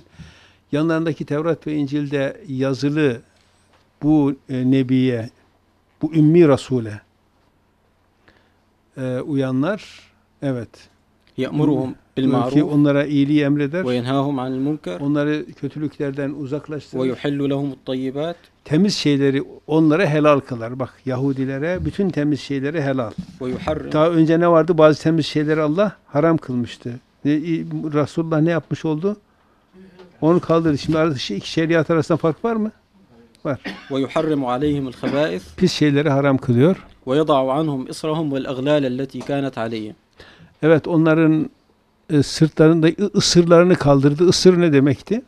Yanlarındaki Tevrat ve İncil'de yazılı bu e, nebiye, bu ümmi Rasule e, uyanlar, evet, يَأْمُرُهُم بِالْمَعْرُوفِ onlara iyiliği emreder. وَيَنْهَاهُمْ عَنِ الْمُنْكَرِ onları kötülüklerden uzaklaştırır. وَيُحِلُّ لَهُمُ الطَّيِّبَاتِ temiz şeyleri onlara helal kılar. Bak Yahudilere bütün temiz şeyleri helal. Daha önce ne vardı? Bazı temiz şeyleri Allah haram kılmıştı. Resulullah ne yapmış oldu? Onu kaldırdı. Şimdi şey, iki şeriat arasında fark var mı? Var. وَيُحَرِّمُ عَلَيْهِمُ الْخَبَائِثِ Pis şeyleri haram kılıyor. وَيَضَعُ عَنْهُمْ إِصْرَهُمْ وَالْأَغْلَالَ الَّتِي كَانَتْ عَلَيْهِمْ Evet onların e, sırtlarında ısırlarını kaldırdı. Isır ne demekti?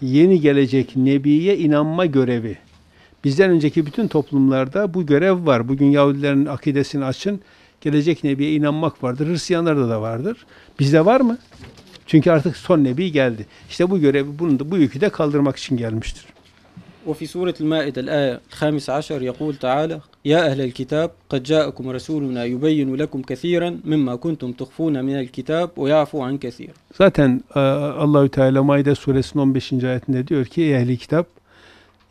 Yeni gelecek Nebi'ye inanma görevi. Bizden önceki bütün toplumlarda bu görev var. Bugün Yahudilerin akidesini açın. Gelecek Nebi'ye inanmak vardır. Hristiyanlarda da vardır. Bizde var mı? Çünkü artık son Nebi geldi. İşte bu görevi, bunu da, bu yükü de kaldırmak için gelmiştir. وفي سورة المائدة الآية الخامس عشر يقول تعالى يا أهل الكتاب قد جاءكم رسولنا يبين لكم كثيرا مما كنتم تخفون من الكتاب ويعفو عن كثير Zaten Allahü Teala Maide suresinin 15. ayetinde diyor ki ey ehli kitap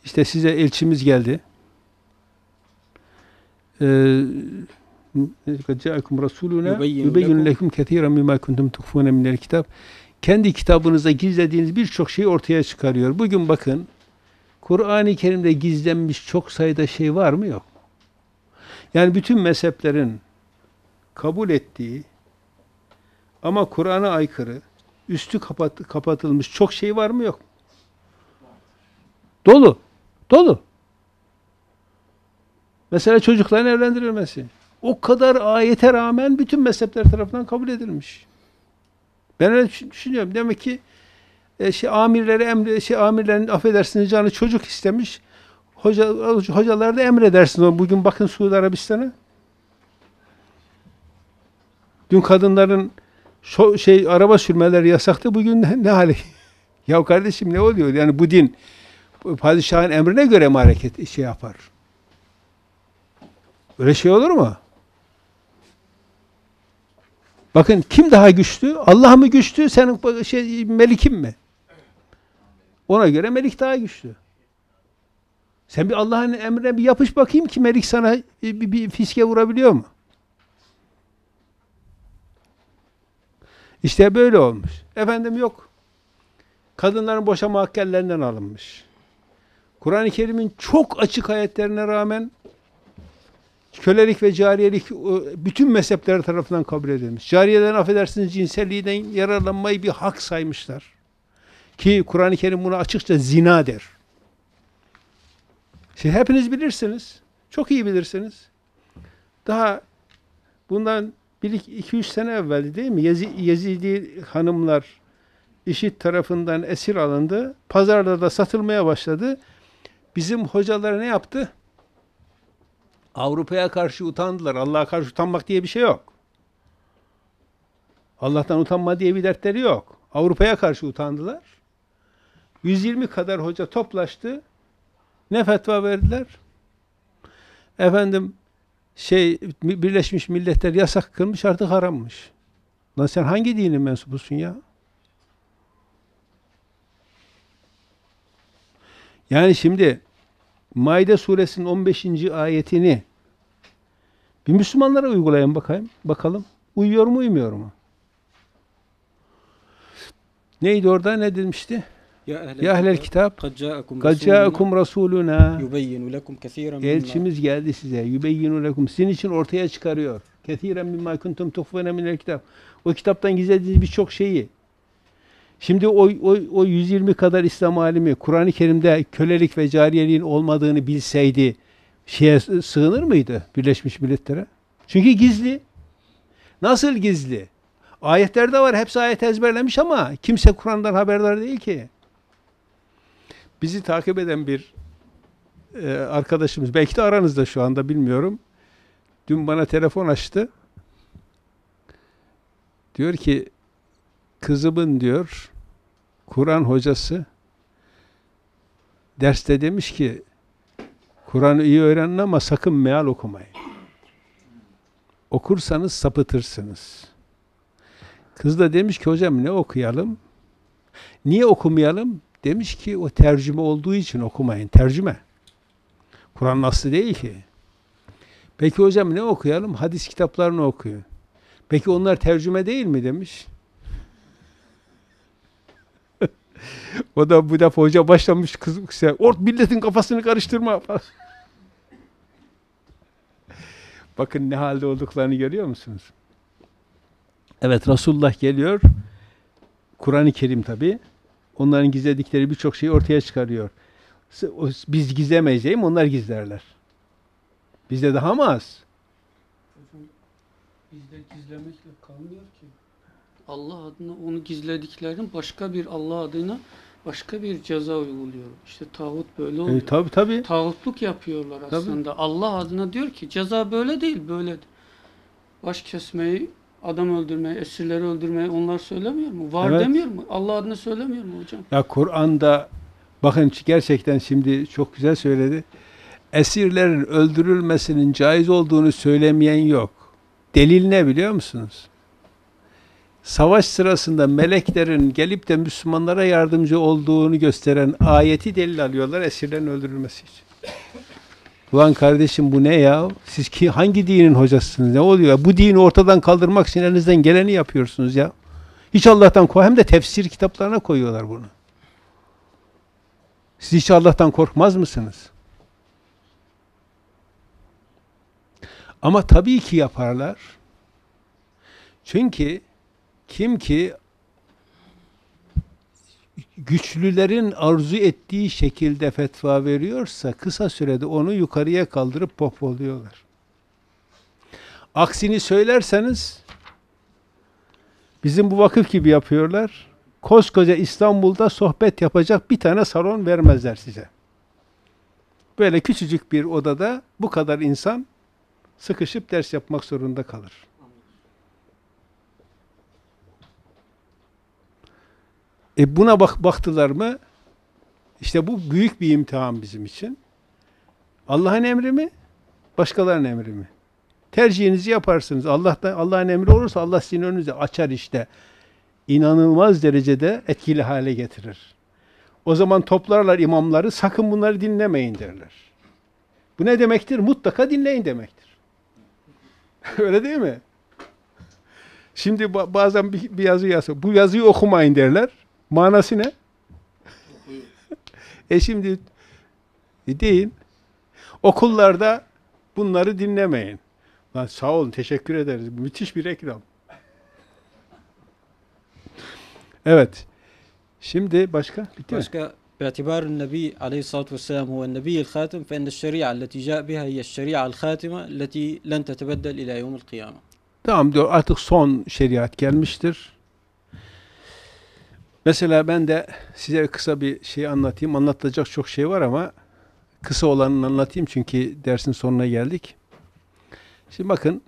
işte size elçimiz geldi. قد جاءكم رسولنا يبين لكم كثيرا مما كنتم تخفون من الكتاب kendi kitabınıza gizlediğiniz birçok şeyi ortaya çıkarıyor. Bugün bakın Kur'an-ı Kerim'de gizlenmiş çok sayıda şey var mı yok Yani bütün mezheplerin kabul ettiği ama Kur'an'a aykırı, üstü kapat, kapatılmış çok şey var mı yok Dolu. Dolu. Mesela çocukların evlendirilmesi. O kadar ayete rağmen bütün mezhepler tarafından kabul edilmiş. Ben öyle düşünüyorum. Demek ki e, şey, amirleri emre, şey, amirlerin affedersiniz canı çocuk istemiş. Hoca, hocalar da emredersiniz. Bugün bakın Suudi Arabistan'a. Dün kadınların şo, şey araba sürmeleri yasaktı. Bugün ne, ne hali? [LAUGHS] ya kardeşim ne oluyor? Yani bu din padişahın emrine göre mi hareket şey yapar? Öyle şey olur mu? Bakın kim daha güçlü? Allah mı güçlü? Senin şey, Melikim mi? Ona göre melik daha güçlü. Sen bir Allah'ın emrine bir yapış bakayım ki melik sana e, bir, bir fiske vurabiliyor mu? İşte böyle olmuş. Efendim yok. Kadınların boşama hakkellerinden alınmış. Kur'an-ı Kerim'in çok açık ayetlerine rağmen kölelik ve cariyelik e, bütün mezhepler tarafından kabul edilmiş. Cariyelerin affedersiniz cinselliğinden yararlanmayı bir hak saymışlar. Ki Kur'an-ı Kerim bunu açıkça zina der. Siz hepiniz bilirsiniz. Çok iyi bilirsiniz. Daha bundan 2-3 sene evvel değil mi? Yezi, Yezidi hanımlar işit tarafından esir alındı. Pazarda da satılmaya başladı. Bizim hocalar ne yaptı? Avrupa'ya karşı utandılar. Allah'a karşı utanmak diye bir şey yok. Allah'tan utanma diye bir dertleri yok. Avrupa'ya karşı utandılar. 120 kadar hoca toplaştı. Ne fetva verdiler? Efendim şey Birleşmiş Milletler yasak kılmış artık harammış. Lan sen hangi dinin mensubusun ya? Yani şimdi Maide suresinin 15. ayetini bir Müslümanlara uygulayın bakayım. Bakalım. Uyuyor mu uymuyor mu? Neydi orada? Ne demişti? Ya ehlel kitap kad ca'akum rasuluna Elçimiz geldi size. Yubeyyinu lekum. Sizin için ortaya çıkarıyor. Kethiren ma kuntum tuhfuna minel kitap. O kitaptan gizlediğiniz birçok şeyi. Şimdi o, o, o 120 kadar İslam alimi Kur'an-ı Kerim'de kölelik ve cariyeliğin olmadığını bilseydi şeye sığınır mıydı Birleşmiş Milletler'e? Çünkü gizli. Nasıl gizli? Ayetlerde var. Hepsi ayet ezberlemiş ama kimse Kur'an'dan haberdar değil ki bizi takip eden bir e, arkadaşımız, belki de aranızda şu anda bilmiyorum. Dün bana telefon açtı. Diyor ki kızımın diyor Kur'an hocası derste demiş ki Kur'an'ı iyi öğrenin ama sakın meal okumayın. Okursanız sapıtırsınız. Kız da demiş ki hocam ne okuyalım? Niye okumayalım? Demiş ki o tercüme olduğu için okumayın. Tercüme. Kur'an aslı değil ki. Peki hocam ne okuyalım? Hadis kitaplarını okuyun Peki onlar tercüme değil mi demiş. [LAUGHS] o da bu defa hoca başlamış kız, ort milletin kafasını karıştırma [LAUGHS] Bakın ne halde olduklarını görüyor musunuz? Evet Resulullah geliyor. Kur'an-ı Kerim tabi onların gizledikleri birçok şeyi ortaya çıkarıyor. Biz gizlemeyeceğim, onlar gizlerler. Bizde daha mı az? Bizde gizlemekle kalmıyor ki. Allah adına onu gizlediklerin başka bir Allah adına başka bir ceza uyguluyor. İşte tağut böyle e, oluyor. E, tabii tabii. Tağutluk yapıyorlar aslında. Tabii. Allah adına diyor ki ceza böyle değil, böyle. Baş kesmeyi adam öldürmeye, esirleri öldürmeye onlar söylemiyor mu? Var evet. demiyor mu? Allah adına söylemiyor mu hocam? Ya Kur'an'da bakın gerçekten şimdi çok güzel söyledi. Esirlerin öldürülmesinin caiz olduğunu söylemeyen yok. Delil ne biliyor musunuz? Savaş sırasında meleklerin gelip de Müslümanlara yardımcı olduğunu gösteren ayeti delil alıyorlar esirlerin öldürülmesi için. Ulan kardeşim bu ne ya? Siz ki hangi dinin hocasısınız? Ne oluyor? Bu dini ortadan kaldırmak için elinizden geleni yapıyorsunuz ya. Hiç Allah'tan koy. Hem de tefsir kitaplarına koyuyorlar bunu. Siz hiç Allah'tan korkmaz mısınız? Ama tabii ki yaparlar. Çünkü kim ki güçlülerin arzu ettiği şekilde fetva veriyorsa kısa sürede onu yukarıya kaldırıp popoluyorlar. Aksini söylerseniz bizim bu vakıf gibi yapıyorlar. Koskoca İstanbul'da sohbet yapacak bir tane salon vermezler size. Böyle küçücük bir odada bu kadar insan sıkışıp ders yapmak zorunda kalır. E buna bak baktılar mı? İşte bu büyük bir imtihan bizim için. Allah'ın emri mi? Başkalarının emri mi? Tercihinizi yaparsınız. Allah da Allah'ın emri olursa Allah sizin önünüze açar işte. İnanılmaz derecede etkili hale getirir. O zaman toplarlar imamları sakın bunları dinlemeyin derler. Bu ne demektir? Mutlaka dinleyin demektir. [LAUGHS] Öyle değil mi? Şimdi bazen bir, bir yazı yazıyor. Bu yazıyı okumayın derler. Manası ne? e şimdi e deyin Okullarda bunları dinlemeyin. Lan sağ olun teşekkür ederiz. Müthiş bir reklam. Evet. Şimdi başka? Bitti başka mi? باعتبار النبي عليه الصلاة والسلام هو النبي الخاتم فإن الشريعة التي جاء بها هي الشريعة الخاتمة التي لن تتبدل إلى يوم القيامة. Tamam diyor artık son şeriat gelmiştir. Mesela ben de size kısa bir şey anlatayım. Anlatacak çok şey var ama kısa olanını anlatayım çünkü dersin sonuna geldik. Şimdi bakın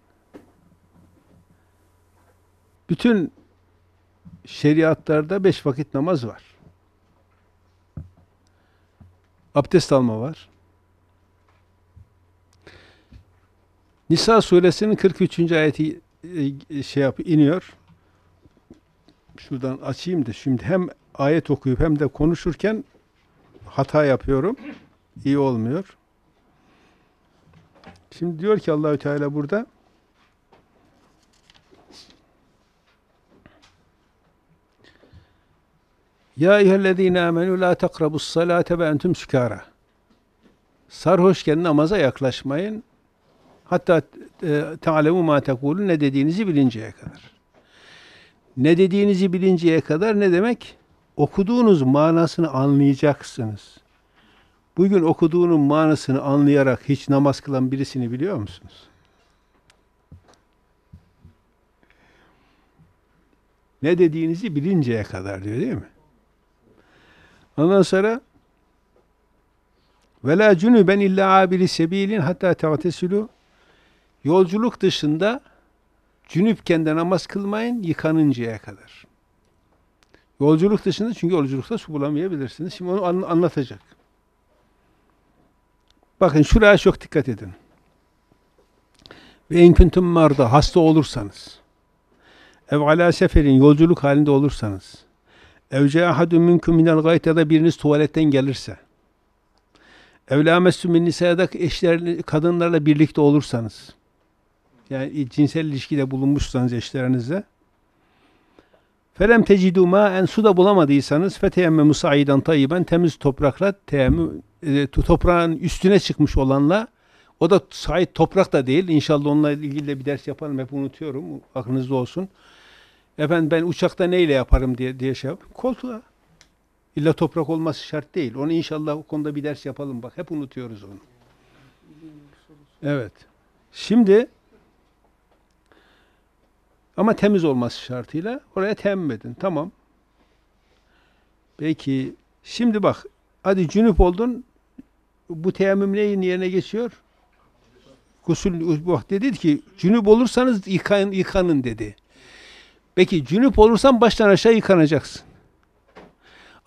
bütün şeriatlarda beş vakit namaz var. Abdest alma var. Nisa suresinin 43. ayeti e, şey yap, iniyor şuradan açayım da şimdi hem ayet okuyup hem de konuşurken hata yapıyorum. İyi olmuyor. Şimdi diyor ki Allahü Teala burada Ya eyyühellezine Amenü la takrabus salate ve entüm sükara. Sarhoşken namaza yaklaşmayın. Hatta e, ta'lemu ma tekulun ne dediğinizi bilinceye kadar. Ne dediğinizi bilinceye kadar ne demek? Okuduğunuz manasını anlayacaksınız. Bugün okuduğunun manasını anlayarak hiç namaz kılan birisini biliyor musunuz? Ne dediğinizi bilinceye kadar diyor değil mi? Ondan sonra ve la cunuben illa abili sebilin hatta te'tesilu yolculuk dışında Cünüpken de namaz kılmayın yıkanıncaya kadar. Yolculuk dışında çünkü yolculukta su bulamayabilirsiniz. Şimdi onu anlatacak. Bakın şuraya çok dikkat edin. Ve inküntüm marda hasta olursanız ev ala seferin yolculuk halinde olursanız evce ahadun minkum minel gayte da biriniz tuvaletten gelirse evlamessü min nisayadak eşler kadınlarla birlikte olursanız yani cinsel ilişkide bulunmuşsanız eşlerinizle Felem tecidu en su da bulamadıysanız feteyemme musaidan tayyiben temiz toprakla teyemmü, e, toprağın üstüne çıkmış olanla o da sahip toprak da değil. İnşallah onunla ilgili de bir ders yapalım. Hep unutuyorum. Aklınızda olsun. Efendim ben uçakta neyle yaparım diye, diye şey yap. Koltuğa. İlla toprak olması şart değil. Onu inşallah o konuda bir ders yapalım. Bak hep unutuyoruz onu. Evet. Şimdi ama temiz olması şartıyla oraya temmüm edin. Tamam. Peki şimdi bak hadi cünüp oldun bu teyemmüm neyin yerine geçiyor? Gusül bak dedi ki cünüp olursanız yıkan, yıkanın dedi. Peki cünüp olursan baştan aşağı yıkanacaksın.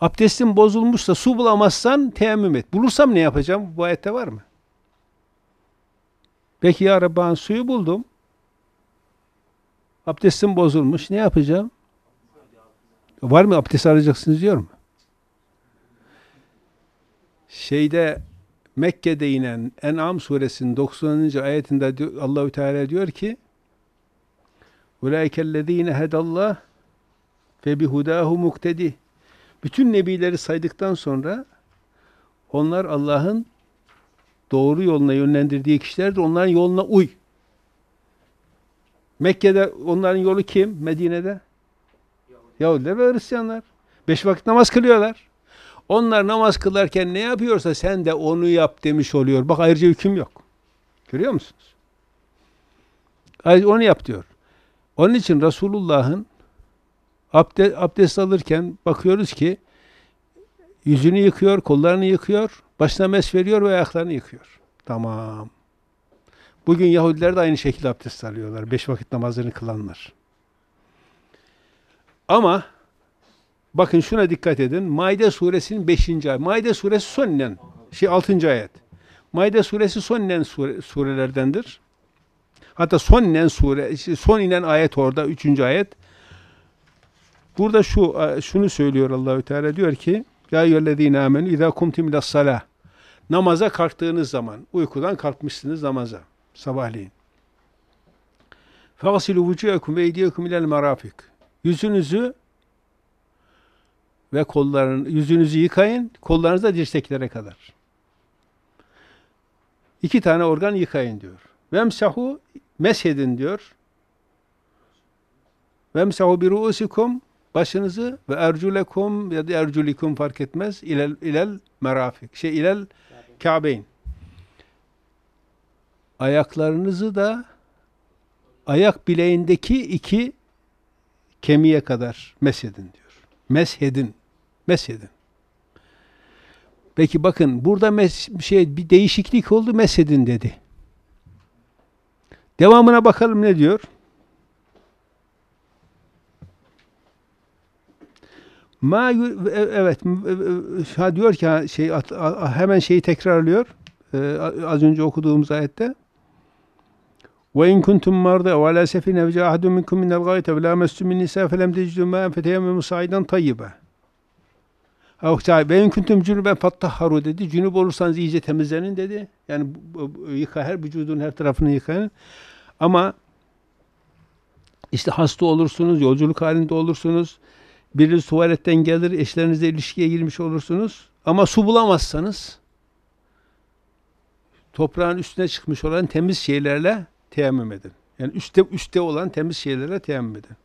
Abdestin bozulmuşsa su bulamazsan teyemmüm et. Bulursam ne yapacağım? Bu ayette var mı? Peki ya Rabbi suyu buldum. Abdestim bozulmuş. Ne yapacağım? Var mı abdest alacaksınız diyor mu? Şeyde Mekke'de inen En'am suresinin 90. ayetinde Allahü Teala diyor ki Ulaikellezine hedallah fe bihudahu muktedi. Bütün nebileri saydıktan sonra onlar Allah'ın doğru yoluna yönlendirdiği kişilerdir. Onların yoluna uy. Mekke'de onların yolu kim? Medine'de? Yahudiler ve Hristiyanlar. Beş vakit namaz kılıyorlar. Onlar namaz kılarken ne yapıyorsa sen de onu yap demiş oluyor. Bak ayrıca hüküm yok. Görüyor musunuz? Ayrıca onu yap diyor. Onun için Resulullah'ın abdest, abdest alırken bakıyoruz ki yüzünü yıkıyor, kollarını yıkıyor, başına mes veriyor ve ayaklarını yıkıyor. Tamam. Bugün Yahudiler de aynı şekilde abdest alıyorlar. Beş vakit namazını kılanlar. Ama bakın şuna dikkat edin. Maide suresinin beşinci ayet. Maide suresi son sonnen. Şey altıncı ayet. Maide suresi sonnen sure, surelerdendir. Hatta son inen sure, şey, son inen ayet orada, üçüncü ayet. Burada şu e, şunu söylüyor Allahü Teala diyor ki: Ya eyyühellezine ida izâ kumtum sala. Namaza kalktığınız zaman, uykudan kalkmışsınız namaza sabahleyin. Fagsilu vucuhekum eydiyekum ilel marafik. Yüzünüzü ve kolların yüzünüzü yıkayın, kollarınızı da dirseklere kadar. İki tane organ yıkayın diyor. Vemsahu meshedin diyor. Vemsahu bi ruusikum başınızı ve erculekum ya da erculikum fark etmez ilel ilel merafik. Şey ilel Kabe'in ayaklarınızı da ayak bileğindeki iki kemiğe kadar mesedin diyor. Meshedin. Meshedin. Peki bakın burada mes şey bir değişiklik oldu meshedin dedi. Devamına bakalım ne diyor? Ma e, evet e, e, ha diyor ki şey hemen şeyi tekrarlıyor. Ee, az önce okuduğumuz ayette. Ve in kuntum marda ve la seferin evce ahadun minkum minel gayte ve la mestum min nisa felem tecidu ma'en feteyemmemu saidan tayyiba. Ve in kuntum cünüben fattahharu dedi. Cünüp olursanız iyice temizlenin dedi. Yani yıka her vücudun her tarafını yıkayın. Ama işte hasta olursunuz, yolculuk halinde olursunuz. Biriniz tuvaletten gelir, eşlerinizle ilişkiye girmiş olursunuz. Ama su bulamazsanız toprağın üstüne çıkmış olan temiz şeylerle teyemmüm edin. Yani üstte, üstte olan temiz şeylere teyemmüm edin.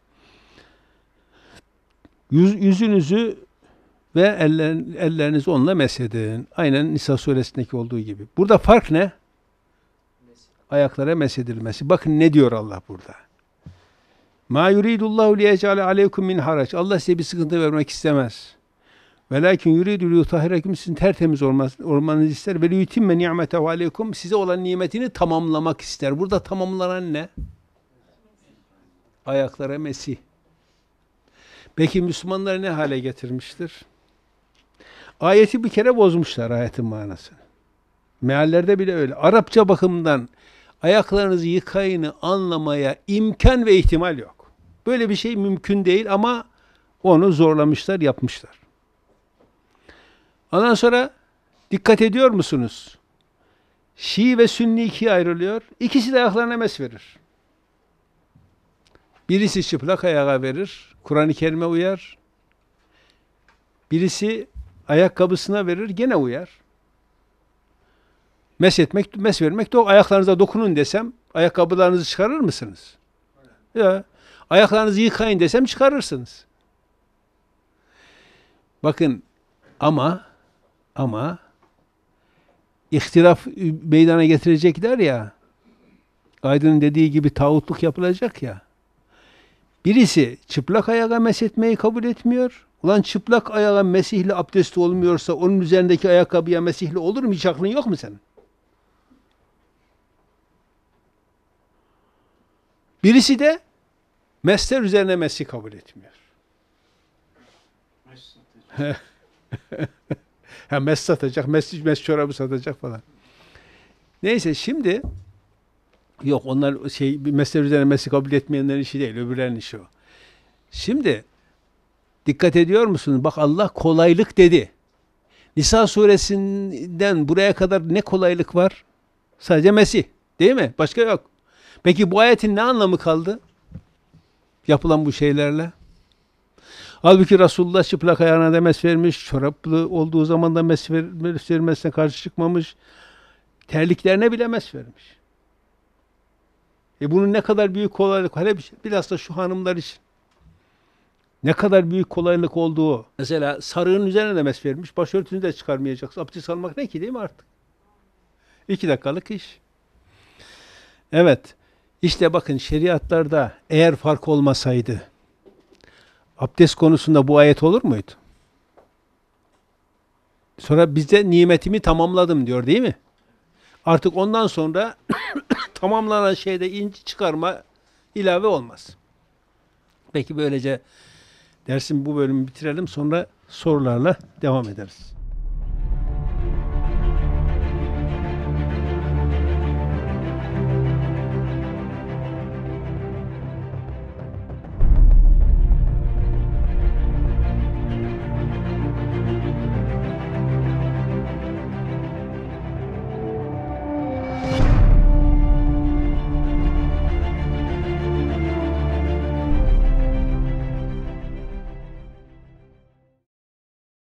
Yüz, yüzünüzü ve eller, ellerinizi onunla mesedin Aynen Nisa suresindeki olduğu gibi. Burada fark ne? Ayaklara meshedilmesi. Bakın ne diyor Allah burada. Ma yuridullahu liyecale aleykum min haraç. Allah size bir sıkıntı vermek istemez. Velakin yuridü yutahhirekum sizin tertemiz olmaz, olmanızı ister. Ve liyutimme ni'metehu aleykum size olan nimetini tamamlamak ister. Burada tamamlanan ne? Ayaklara Mesih. Peki Müslümanları ne hale getirmiştir? Ayeti bir kere bozmuşlar ayetin manasını. Meallerde bile öyle. Arapça bakımından ayaklarınızı yıkayını anlamaya imkan ve ihtimal yok. Böyle bir şey mümkün değil ama onu zorlamışlar, yapmışlar. Ondan sonra dikkat ediyor musunuz? Şii ve Sünni ikiye ayrılıyor. İkisi de ayaklarına mes verir. Birisi çıplak ayağa verir, Kur'an-ı Kerim'e uyar. Birisi ayakkabısına verir, gene uyar. Mes etmek, mes vermek de o ayaklarınıza dokunun desem, ayakkabılarınızı çıkarır mısınız? Ya, ayaklarınızı yıkayın desem çıkarırsınız. Bakın ama ama ihtilaf meydana getirecekler ya, Aydın'ın dediği gibi tağutluk yapılacak ya, birisi çıplak ayağa meshetmeyi kabul etmiyor, ulan çıplak ayağa mesihli abdesti olmuyorsa onun üzerindeki ayakkabıya mesihli olur mu? Hiç aklın yok mu senin? Birisi de mesler üzerine mesih kabul etmiyor. [LAUGHS] Ha mes satacak, mes, mes çorabı satacak falan. Neyse şimdi yok onlar şey bir mesleği üzerine mesleği kabul etmeyenlerin işi değil, öbürlerinin işi o. Şimdi dikkat ediyor musunuz? Bak Allah kolaylık dedi. Nisa suresinden buraya kadar ne kolaylık var? Sadece Mesih. Değil mi? Başka yok. Peki bu ayetin ne anlamı kaldı? Yapılan bu şeylerle. Halbuki Resulullah çıplak ayağına da vermiş, çoraplı olduğu zaman da mes, vermesine karşı çıkmamış, terliklerine bile mes vermiş. E bunun ne kadar büyük kolaylık, hele bilhassa şey, şu hanımlar için ne kadar büyük kolaylık olduğu. Mesela sarığın üzerine de mes vermiş, başörtüsünü de çıkarmayacaksın. Abdest almak ne ki değil mi artık? İki dakikalık iş. Evet, işte bakın şeriatlarda eğer fark olmasaydı, abdest konusunda bu ayet olur muydu? Sonra bize nimetimi tamamladım diyor değil mi? Artık ondan sonra [COUGHS] tamamlanan şeyde inci çıkarma ilave olmaz. Peki böylece dersin bu bölümü bitirelim sonra sorularla devam ederiz.